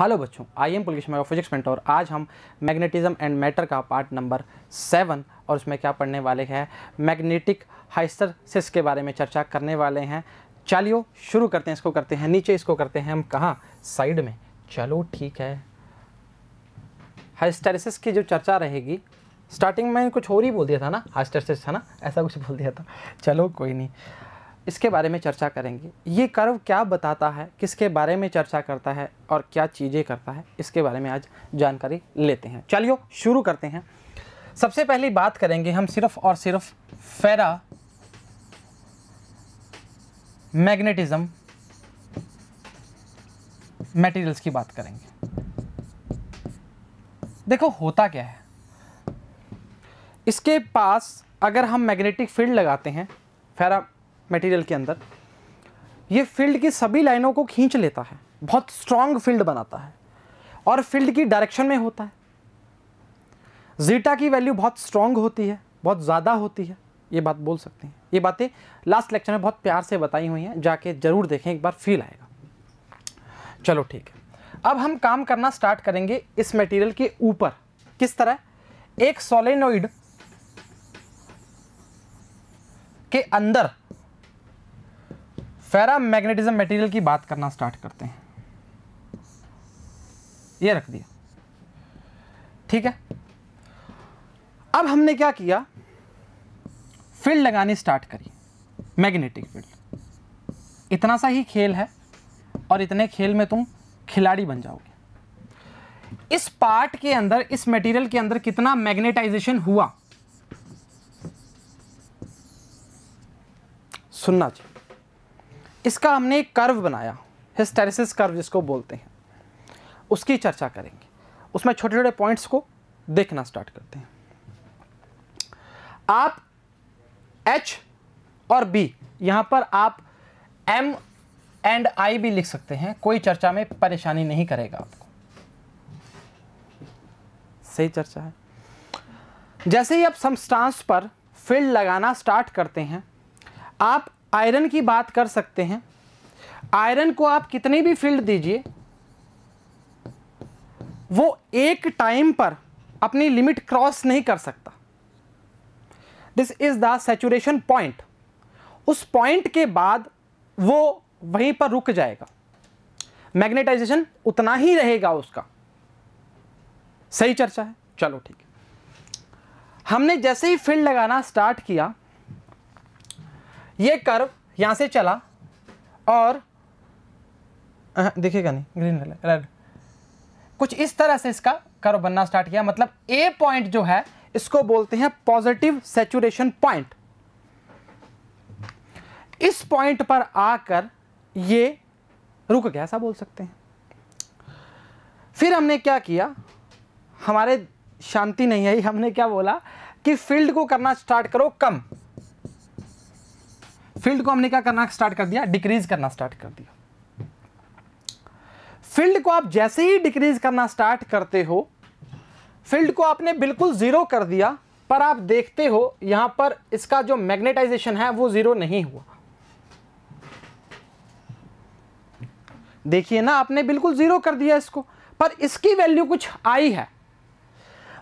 Hello बच्चों I am पुलिस मेरा फिजिक्स और आज हम मैग्नेटिज्म एंड मैटर का पार्ट नंबर सेवन और उसमें क्या पढ़ने वाले हैं मैग्नेटिक हाइस्टरसिस के बारे में चर्चा करने वाले हैं चलियो शुरू करते हैं इसको करते हैं नीचे इसको करते हैं हम कहाँ साइड में चलो ठीक है हाइस्टरसिस की जो चर्चा रहेगी स्टार्टिंग में कुछ और ही बोल दिया था ना हाइस्टरसिस है ना ऐसा कुछ बोल दिया था चलो कोई नहीं इसके बारे में चर्चा करेंगे ये कर्व क्या बताता है किसके बारे में चर्चा करता है और क्या चीज़ें करता है इसके बारे में आज जानकारी लेते हैं चलिए शुरू करते हैं सबसे पहली बात करेंगे हम सिर्फ और सिर्फ फेरा मैग्नेटिज्म मटेरियल्स की बात करेंगे देखो होता क्या है इसके पास अगर हम मैग्नेटिक फील्ड लगाते हैं फेरा मटेरियल के अंदर ये फील्ड की सभी लाइनों को खींच लेता है बहुत स्ट्रांग फील्ड बनाता है और फील्ड की डायरेक्शन में होता है जीटा की वैल्यू बहुत स्ट्रांग होती है बहुत ज़्यादा होती है ये बात बोल सकते हैं ये बातें लास्ट लेक्चर में बहुत प्यार से बताई हुई हैं जाके ज़रूर देखें एक बार फील आएगा चलो ठीक है अब हम काम करना स्टार्ट करेंगे इस मटेरियल के ऊपर किस तरह एक सोलेनोइड के अंदर फेरा मैग्नेटिज्म मटेरियल की बात करना स्टार्ट करते हैं ये रख दिया ठीक है अब हमने क्या किया फील्ड लगानी स्टार्ट करी मैग्नेटिक फील्ड इतना सा ही खेल है और इतने खेल में तुम खिलाड़ी बन जाओगे इस पार्ट के अंदर इस मटेरियल के अंदर कितना मैग्नेटाइजेशन हुआ सुनना चाहिए इसका हमने एक कर्व बनाया हिस्टेरिसिस कर्व जिसको बोलते हैं उसकी चर्चा करेंगे उसमें छोटे छोटे पॉइंट्स को देखना स्टार्ट करते हैं आप एच और बी यहां पर आप एम एंड आई भी लिख सकते हैं कोई चर्चा में परेशानी नहीं करेगा आपको सही चर्चा है जैसे ही आप समस्टांस पर फील्ड लगाना स्टार्ट करते हैं आप आयरन की बात कर सकते हैं आयरन को आप कितनी भी फील्ड दीजिए वो एक टाइम पर अपनी लिमिट क्रॉस नहीं कर सकता this is the saturation point उस पॉइंट के बाद वो वहीं पर रुक जाएगा मैग्नेटाइजेशन उतना ही रहेगा उसका सही चर्चा है चलो ठीक है हमने जैसे ही फील्ड लगाना स्टार्ट किया ये कर्व यहाँ से चला और देखिएगा नहीं ग्रीन रेड कुछ इस तरह से इसका कर्व बनना स्टार्ट किया मतलब ए पॉइंट जो है इसको बोलते हैं पॉजिटिव सेचुरेशन पॉइंट इस पॉइंट पर आकर ये रुक गया ऐसा बोल सकते हैं फिर हमने क्या किया हमारे शांति नहीं आई हमने क्या बोला कि फील्ड को करना स्टार्ट करो कम फील्ड को हमने क्या करना स्टार्ट कर दिया डिक्रीज करना स्टार्ट कर दिया फील्ड को आप जैसे ही डिक्रीज करना स्टार्ट करते हो फील्ड को आपने बिल्कुल ज़ीरो कर दिया पर आप देखते हो यहां पर इसका जो मैग्नेटाइजेशन है वो ज़ीरो नहीं हुआ देखिए ना आपने बिल्कुल ज़ीरो कर दिया इसको पर इसकी वैल्यू कुछ आई है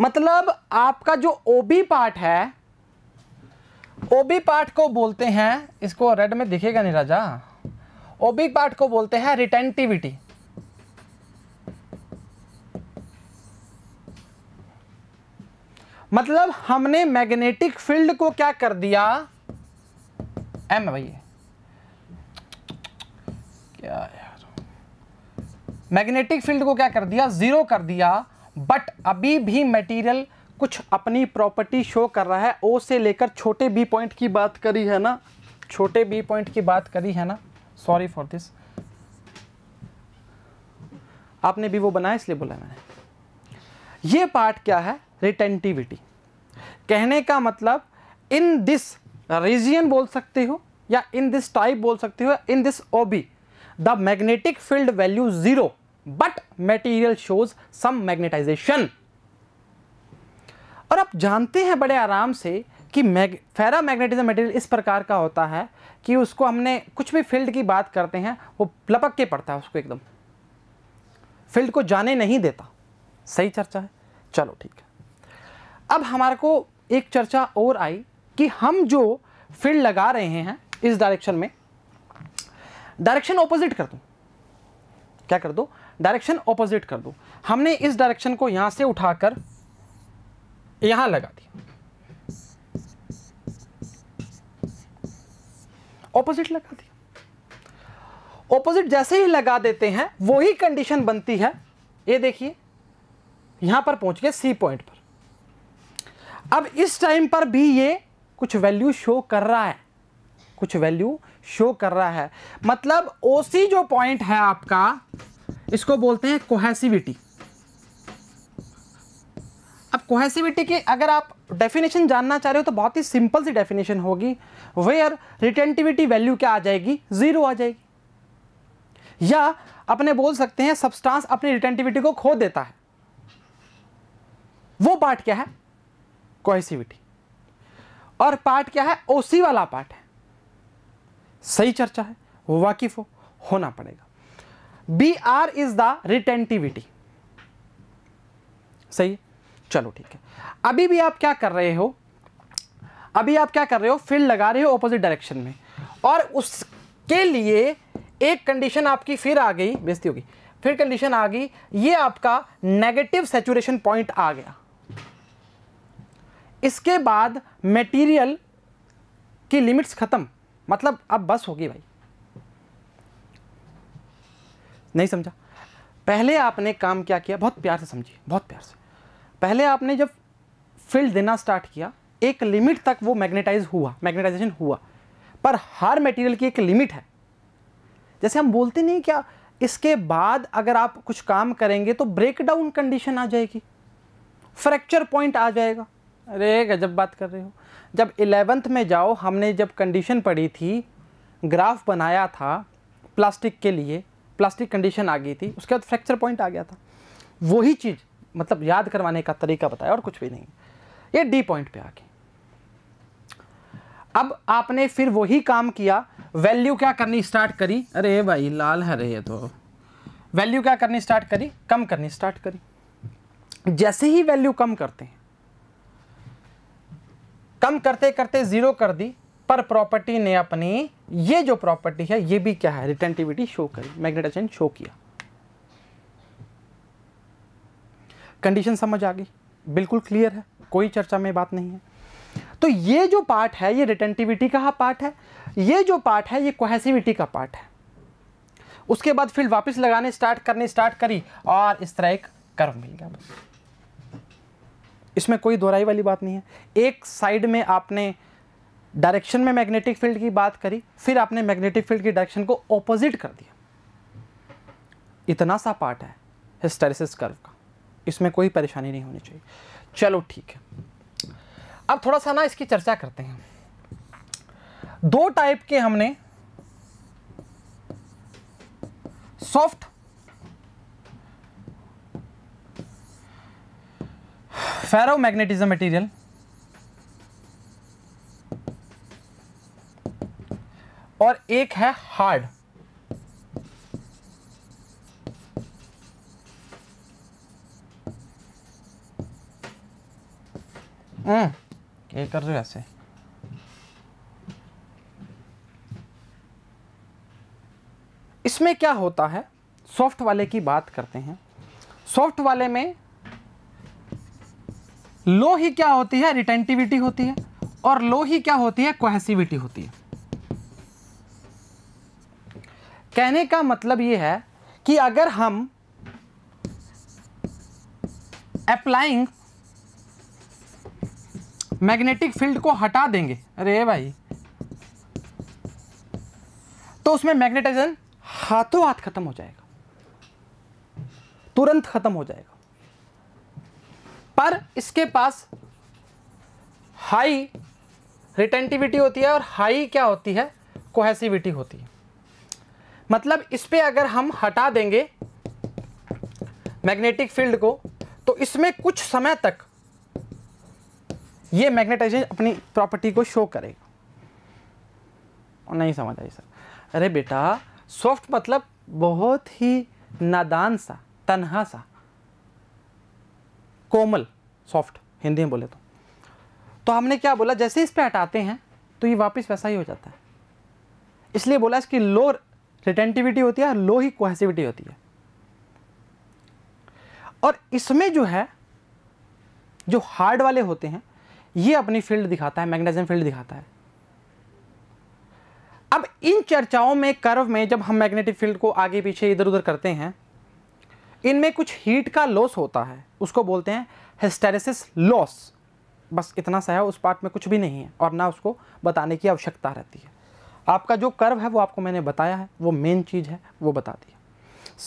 मतलब आपका जो ओबी पार्ट है ओबी पार्ट को बोलते हैं इसको रेड में दिखेगा नहीं राजा ओबी पार्ट को बोलते हैं रिटेंटिविटी मतलब हमने मैग्नेटिक फील्ड को क्या कर दिया एम है भैया क्या यार मैग्नेटिक फील्ड को क्या कर दिया जीरो कर दिया बट अभी भी मटेरियल कुछ अपनी प्रॉपर्टी शो कर रहा है ओ से लेकर छोटे बी पॉइंट की बात करी है ना छोटे बी पॉइंट की बात करी है ना सॉरी फॉर दिस आपने भी वो बनाया इसलिए बोला मैंने ये पार्ट क्या है रिटेंटिविटी कहने का मतलब इन दिस रीजियन बोल सकते हो या इन दिस टाइप बोल सकते हो इन दिस ओबी the magnetic field value zero but material shows some magnetization और आप जानते हैं बड़े आराम से कि मैग फेरा मैग्नेटिज्म मटेरियल इस प्रकार का होता है कि उसको हमने कुछ भी फील्ड की बात करते हैं वो लपक के पड़ता है उसको एकदम फील्ड को जाने नहीं देता सही चर्चा है चलो ठीक है अब हमारे को एक चर्चा और आई कि हम जो फील्ड लगा रहे हैं इस डायरेक्शन में डायरेक्शन ऑपोजिट कर दो क्या कर दो डायरेक्शन ऑपोजिट कर दो हमने इस डायरेक्शन को यहाँ से उठाकर यहां लगा दिया ऑपोजिट लगा दिया ऑपोजिट जैसे ही लगा देते हैं वही कंडीशन बनती है ये देखिए यहां पर पहुंच गए सी पॉइंट पर अब इस टाइम पर भी ये कुछ वैल्यू शो कर रहा है कुछ वैल्यू शो कर रहा है मतलब ओसी जो पॉइंट है आपका इसको बोलते हैं कोहेसिविटी कोहेसिविटी की अगर आप डेफिनेशन जानना चाह रहे हो तो बहुत ही सिंपल सी डेफिनेशन होगी वेयर रिटेंटिविटी वैल्यू क्या आ जाएगी ज़ीरो आ जाएगी या अपने बोल सकते हैं सबस्टांस अपनी रिटेंटिविटी को खो देता है वो पार्ट क्या है कोहेसिविटी और पार्ट क्या है ओसी वाला पार्ट है सही चर्चा है वो वाकिफ हो होना पड़ेगा B R is the retentivity सही है चलो ठीक है अभी भी आप क्या कर रहे हो अभी आप क्या कर रहे हो फील्ड लगा रहे हो ऑपोजिट डायरेक्शन में और उसके लिए एक कंडीशन आपकी फिर आ गई बेजती होगी फिर कंडीशन आ गई ये आपका नेगेटिव सेचुरेशन पॉइंट आ गया इसके बाद मटेरियल की लिमिट्स ख़त्म मतलब अब बस होगी भाई नहीं समझा पहले आपने काम क्या किया बहुत प्यार से समझिए बहुत प्यार से पहले आपने जब फील्ड देना स्टार्ट किया एक लिमिट तक वो मैग्नेटाइज हुआ मैग्नेटाइजेशन हुआ पर हर मटेरियल की एक लिमिट है जैसे हम बोलते नहीं क्या इसके बाद अगर आप कुछ काम करेंगे तो ब्रेकडाउन कंडीशन आ जाएगी फ्रैक्चर पॉइंट आ जाएगा अरे गजब बात कर रहे हो जब इलेवेंथ में जाओ हमने जब कंडीशन पढ़ी थी ग्राफ बनाया था प्लास्टिक के लिए प्लास्टिक कंडीशन आ गई थी उसके बाद फ्रैक्चर पॉइंट आ गया था वही चीज़ मतलब याद करवाने का तरीका बताया और कुछ भी नहीं ये डी पॉइंट पे आके अब आपने फिर वही काम किया वैल्यू क्या करनी स्टार्ट करी अरे भाई लाल है रे तो वैल्यू क्या करनी स्टार्ट करी कम करनी स्टार्ट करी जैसे ही वैल्यू कम करते हैं कम करते करते ज़ीरो कर दी पर प्रॉपर्टी ने अपनी ये जो प्रॉपर्टी है ये भी क्या है रिटेंटिविटी शो करी मैग्नेटाइजेशन शो किया कंडीशन समझ आ गई बिल्कुल क्लियर है कोई चर्चा में बात नहीं है तो ये जो पार्ट है ये रिटेंटिविटी का हाँ पार्ट है ये जो पार्ट है ये कोहेसिविटी का पार्ट है उसके बाद फिर वापस लगाने स्टार्ट करने स्टार्ट करी और इस तरह एक कर्व मिल गया बस इसमें कोई दोहराई वाली बात नहीं है एक साइड में आपने डायरेक्शन में मैग्नेटिक फील्ड की बात करी फिर आपने मैग्नेटिक फील्ड की डायरेक्शन को ऑपोजिट कर दिया इतना सा पार्ट है हिस्टेरिसिस कर्व का इसमें कोई परेशानी नहीं होनी चाहिए चलो ठीक है अब थोड़ा सा ना इसकी चर्चा करते हैं दो टाइप के हमने सॉफ्ट फेरो मैग्नेटिज्म मटेरियल और एक है हार्ड हम्म, कर रहे ऐसे इसमें क्या होता है सॉफ्ट वाले की बात करते हैं सॉफ्ट वाले में लो ही क्या होती है रिटेंटिविटी होती है और लो ही क्या होती है कोहेसिविटी होती है कहने का मतलब यह है कि अगर हम अप्लाइंग मैग्नेटिक फील्ड को हटा देंगे अरे भाई तो उसमें मैग्नेटाइजन हाथों हाथ खत्म हो जाएगा तुरंत खत्म हो जाएगा पर इसके पास हाई रिटेंटिविटी होती है और हाई क्या होती है कोहेसिविटी होती है मतलब इस पर अगर हम हटा देंगे मैग्नेटिक फील्ड को तो इसमें कुछ समय तक ये मैग्नेटाइजेशन अपनी प्रॉपर्टी को शो करेगा नहीं समझ आई सर अरे बेटा सॉफ्ट मतलब बहुत ही नादान सा तनहा सा कोमल सॉफ्ट हिंदी में बोले तो तो हमने क्या बोला जैसे इस पर हटाते हैं तो ये वापस वैसा ही हो जाता है इसलिए बोला इसकी लो रिटेंटिविटी होती है और लो ही कोहेसिविटी होती है और इसमें जो है जो हार्ड वाले होते हैं ये अपनी फील्ड दिखाता है मैग्नेटिज्म फील्ड दिखाता है अब इन चर्चाओं में कर्व में जब हम मैग्नेटिक फील्ड को आगे पीछे इधर उधर करते हैं इनमें कुछ हीट का लॉस होता है उसको बोलते हैं हिस्टेरेसिस लॉस बस इतना सा है उस पार्ट में कुछ भी नहीं है और ना उसको बताने की आवश्यकता रहती है आपका जो कर्व है वो आपको मैंने बताया है वो मेन चीज़ है वो बता दिया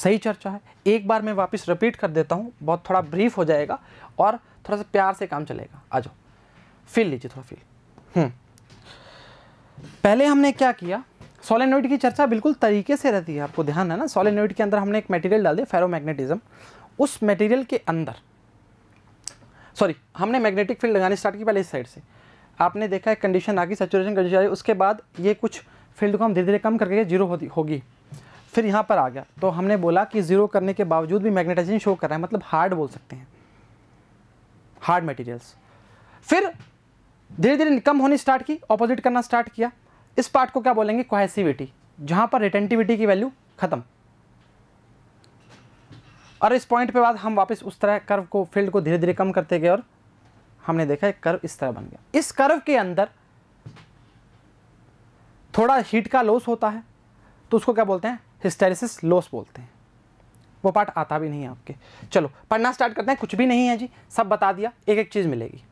सही चर्चा है एक बार मैं वापस रिपीट कर देता हूँ बहुत थोड़ा ब्रीफ हो जाएगा और थोड़ा सा प्यार से काम चलेगा आ जाओ फील लीजिए थोड़ा फील हम्म। पहले हमने क्या किया सोलेनोइड की चर्चा बिल्कुल तरीके से रहती है आपको ध्यान है ना सोलेनोइड के अंदर हमने एक मटेरियल डाल दिया फेरोमैग्नेटिज्म उस मटेरियल के अंदर सॉरी हमने मैग्नेटिक फील्ड लगाने स्टार्ट की पहले इस साइड से आपने देखा एक कंडीशन आ गई सेचुरेशन कंडीशन आई उसके बाद ये कुछ फील्ड को हम धीरे धीरे कम करके जीरो होती होगी फिर यहाँ पर आ गया तो हमने बोला कि ज़ीरो करने के बावजूद भी मैग्नेटाइजेशन शो कर रहा है मतलब हार्ड बोल सकते हैं हार्ड मटेरियल्स फिर धीरे धीरे कम होनी स्टार्ट की ऑपोजिट करना स्टार्ट किया इस पार्ट को क्या बोलेंगे कोहेसिविटी जहां पर रिटेंटिविटी की वैल्यू ख़त्म और इस पॉइंट पे बाद हम वापस उस तरह कर्व को फील्ड को धीरे धीरे कम करते गए और हमने देखा एक कर्व इस तरह बन गया इस कर्व के अंदर थोड़ा हीट का लॉस होता है तो उसको क्या बोलते हैं हिस्टेरिसिस लॉस बोलते हैं वो पार्ट आता भी नहीं है आपके चलो पढ़ना स्टार्ट करते हैं कुछ भी नहीं है जी सब बता दिया एक एक चीज़ मिलेगी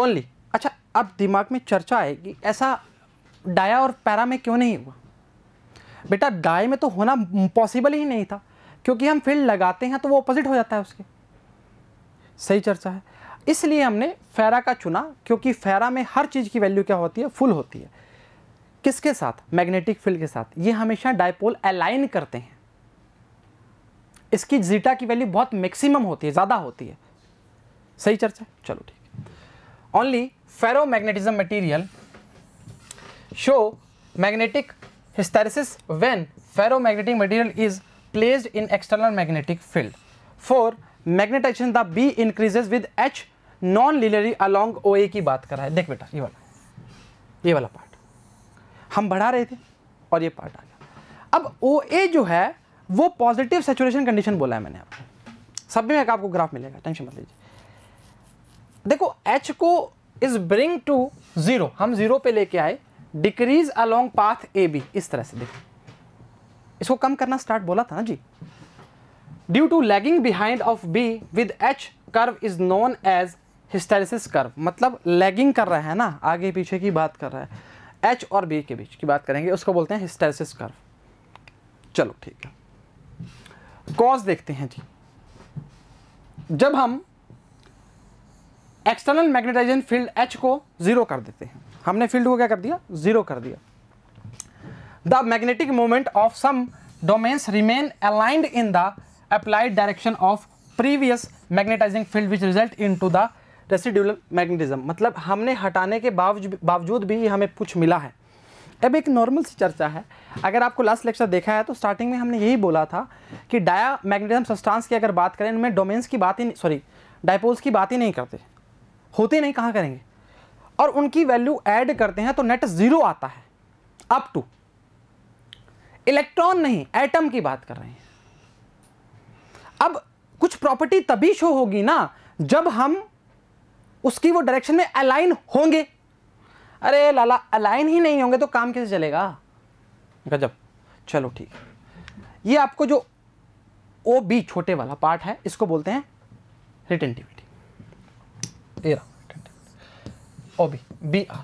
ओनली अच्छा अब दिमाग में चर्चा आएगी ऐसा डाया और पैरा में क्यों नहीं हुआ बेटा डाय में तो होना पॉसिबल ही नहीं था क्योंकि हम फील्ड लगाते हैं तो वो अपोजिट हो जाता है उसके सही चर्चा है इसलिए हमने फेरा का चुना क्योंकि फेरा में हर चीज़ की वैल्यू क्या होती है फुल होती है किसके साथ मैग्नेटिक फील्ड के साथ ये हमेशा डायपोल अलाइन करते हैं इसकी जीटा की वैल्यू बहुत मैक्सिमम होती है ज़्यादा होती है सही चर्चा चलो ठीक Only ferromagnetism material show magnetic hysteresis when ferromagnetic material is placed in external magnetic field. For magnetization the B increases with H non linearly along oa ki baat kar raha hai dekh beta ye wala ye wala part hum badha rahe the aur ye part part आ गया अब ओ ए जो है वो positive saturation condition बोला है मैंने आपको सब में एक आपको ग्राफ मिलेगा टेंशन देखो एच को इज ब्रिंग टू ज़ीरो हम ज़ीरो पे लेके आए decrease along path A B इस तरह से देखो इसको कम करना स्टार्ट बोला था ना जी due to lagging behind of B with H curve is known as hysteresis curve मतलब लैगिंग कर रहा है ना आगे पीछे की बात कर रहा है एच और बी के बीच की बात करेंगे उसको बोलते हैं हिस्टेरिस कर्व चलो ठीक है कॉज देखते हैं जी जब हम एक्सटर्नल मैग्नेटाइजेशन फील्ड एच को जीरो कर देते हैं हमने फील्ड को क्या कर दिया जीरो कर दिया the magnetic moment of some domains remain aligned in the applied direction of previous magnetizing field which result into the residual magnetism मतलब हमने हटाने के बावजूद भी हमें कुछ मिला है अब एक नॉर्मल सी चर्चा है अगर आपको लास्ट लेक्चर देखा है तो स्टार्टिंग में हमने यही बोला था कि डाया मैग्नेटिज्म सब्सटेंस की अगर बात करें उनमें डोमेन्स की बात ही सॉरी डायपोल्स की बात ही नहीं करते होते नहीं कहाँ करेंगे और उनकी वैल्यू ऐड करते हैं तो नेट जीरो आता है अप टू इलेक्ट्रॉन नहीं एटम की बात कर रहे हैं अब कुछ प्रॉपर्टी तभी शो होगी ना जब हम उसकी वो डायरेक्शन में अलाइन होंगे अरे लाला अलाइन ही नहीं होंगे तो काम कैसे चलेगा गजब चलो ठीक ये आपको जो ओ बी छोटे वाला पार्ट है इसको बोलते हैं retentive O B B R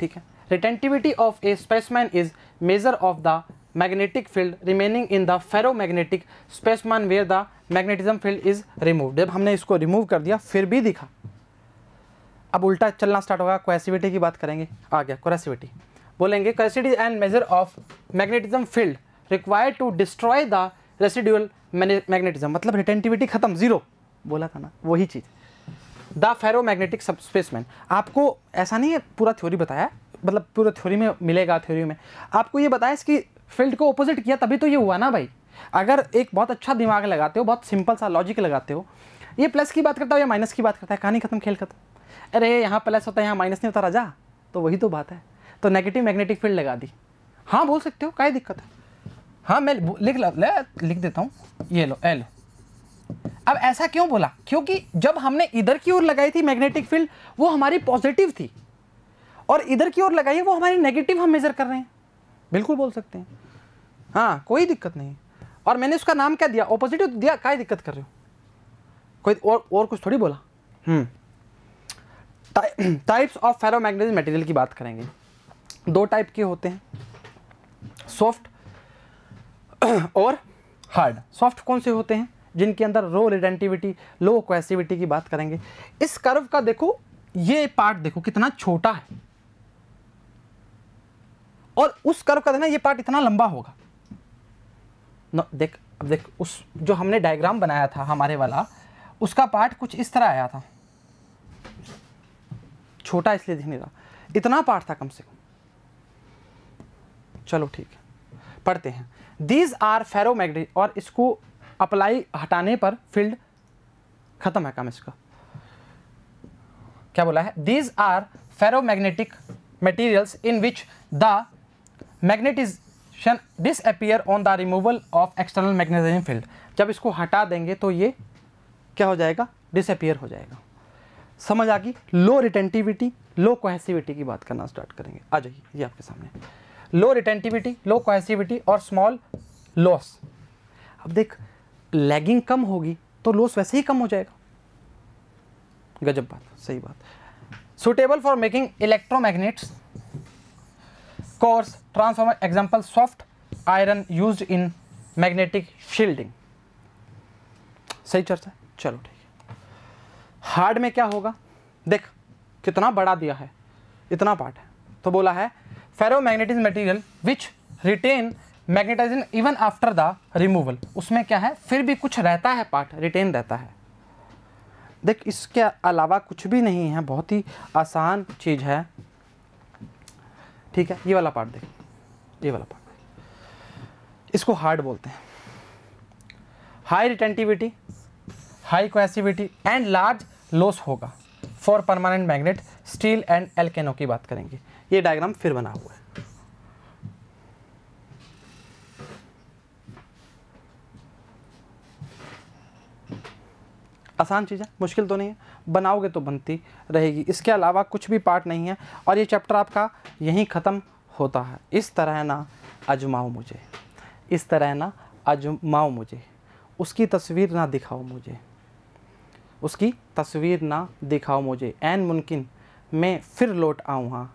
ठीक है retentivity of a specimen is measure of the magnetic field remaining in the ferromagnetic specimen where the magnetism field is remove जब हमने इसको रिमूव कर दिया फिर भी दिखा अब उल्टा चलना स्टार्ट होगा क्वेसिविटी की बात करेंगे आ गया क्वेसिविटी बोलेंगे coercivity and measure of magnetism field required to destroy the residual magnetism मतलब रिटेंटिविटी खत्म जीरो बोला था ना वही चीज़ द फेरोमैग्नेटिक सबस्पेसमैन आपको ऐसा नहीं है पूरा थ्योरी बताया मतलब पूरा थ्योरी में मिलेगा थ्योरी में आपको ये बताया इसकी फील्ड को अपोजिट किया तभी तो ये हुआ ना भाई अगर एक बहुत अच्छा दिमाग लगाते हो बहुत सिंपल सा लॉजिक लगाते हो ये प्लस की बात करता हो या माइनस की बात करता है कहानी खत्म खेल खत्म अरे यहाँ प्लस होता है यहाँ माइनस नहीं होता राजा तो वही तो बात है तो नेगेटिव मैग्नेटिक फील्ड लगा दी हाँ बोल सकते हो क्या दिक्कत है हाँ मैं लिख लिख देता हूँ ये लो ए लो अब ऐसा क्यों बोला क्योंकि जब हमने इधर की ओर लगाई थी मैग्नेटिक फील्ड वो हमारी पॉजिटिव थी और इधर की ओर लगाई वो हमारी नेगेटिव हम मेज़र कर रहे हैं बिल्कुल बोल सकते हैं हाँ कोई दिक्कत नहीं और मैंने उसका नाम क्या दिया ऑपोजिटिव तो दिया क्या दिक्कत कर रहे हो कोई और और कुछ थोड़ी बोला टाइप्स ऑफ फेरोमैग्नेटिक मटेरियल की बात करेंगे दो टाइप के होते हैं सॉफ्ट और हार्ड सॉफ्ट कौन से होते हैं जिनके अंदर रो रिडेंटिविटी लो क्वेसिविटी की बात करेंगे इस कर्व का देखो ये पार्ट देखो कितना छोटा है और उस कर्व का देखना ये पार्ट इतना लंबा होगा न, देख अब देख उस जो हमने डायग्राम बनाया था हमारे वाला उसका पार्ट कुछ इस तरह आया था छोटा इसलिए दिखने का इतना पार्ट था कम से कम चलो ठीक है पढ़ते हैं दीज आर फेरोमैग्नेटिक और इसको अप्लाई हटाने पर फील्ड खत्म है काम इसका क्या बोला है these are ferromagnetic in which the the magnetization appear on the removal of external magnetizing field जब इसको हटा देंगे तो ये क्या हो जाएगा डिसअपियर हो जाएगा समझ आ गई लो रिटेंटिविटी लो कोहेसिविटी की बात करना स्टार्ट करेंगे आ जाइए ये आपके सामने लो रिटेंटिविटी लो कोहेसिविटी और स्मॉल लॉस अब देख लैगिंग कम होगी तो लॉस वैसे ही कम हो जाएगा गजब बात सही बात suitable for making electromagnets cores transformer example soft iron used in magnetic shielding सही चर्चा चलो ठीक है हार्ड में क्या होगा देख कितना बड़ा दिया है इतना पार्ट है तो बोला है ferromagnetic material which retain magnetization even after the removal उसमें क्या है फिर भी कुछ रहता है पार्ट रिटेन रहता है देख इसके अलावा कुछ भी नहीं है बहुत ही आसान चीज़ है ठीक है ये वाला पार्ट देख ये वाला पार्ट इसको हार्ड बोलते हैं high retentivity high coercivity and large loss होगा for permanent magnet steel and एल्केनो की बात करेंगे ये डायग्राम फिर बना हुआ है आसान चीज़ है मुश्किल तो नहीं है बनाओगे तो बनती रहेगी इसके अलावा कुछ भी पार्ट नहीं है और ये चैप्टर आपका यहीं ख़त्म होता है इस तरह ना अजमाओ मुझे इस तरह ना अजमाओ मुझे उसकी तस्वीर ना दिखाओ मुझे उसकी तस्वीर ना दिखाओ मुझे एन मुमकिन मैं फिर लौट आऊँ हाँ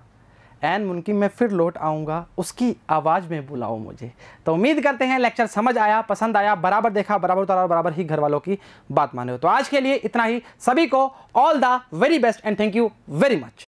एन मुनकी मैं फिर लौट आऊँगा उसकी आवाज़ में बुलाओ मुझे तो उम्मीद करते हैं लेक्चर समझ आया पसंद आया बराबर देखा बराबर उतारा और बराबर ही घर वालों की बात माने हो तो आज के लिए इतना ही सभी को all the very best and thank you very much